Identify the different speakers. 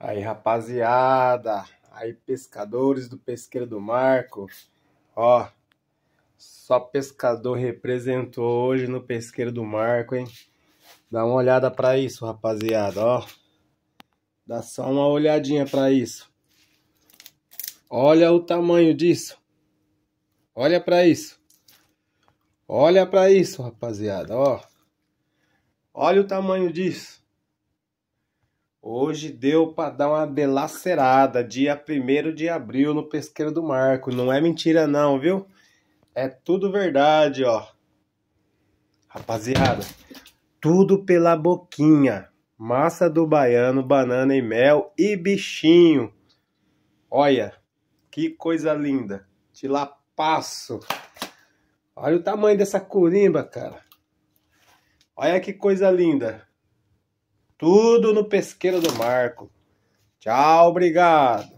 Speaker 1: Aí, rapaziada, aí pescadores do Pesqueiro do Marco, ó, só pescador representou hoje no Pesqueiro do Marco, hein? Dá uma olhada para isso, rapaziada, ó. Dá só uma olhadinha para isso. Olha o tamanho disso. Olha para isso. Olha para isso, rapaziada, ó. Olha o tamanho disso. Hoje deu para dar uma delacerada, dia 1 de abril no Pesqueiro do Marco. Não é mentira não, viu? É tudo verdade, ó. Rapaziada, tudo pela boquinha. Massa do baiano, banana e mel e bichinho. Olha, que coisa linda. Te lapasso. Olha o tamanho dessa corimba, cara. Olha que coisa linda. Tudo no Pesqueiro do Marco. Tchau, obrigado.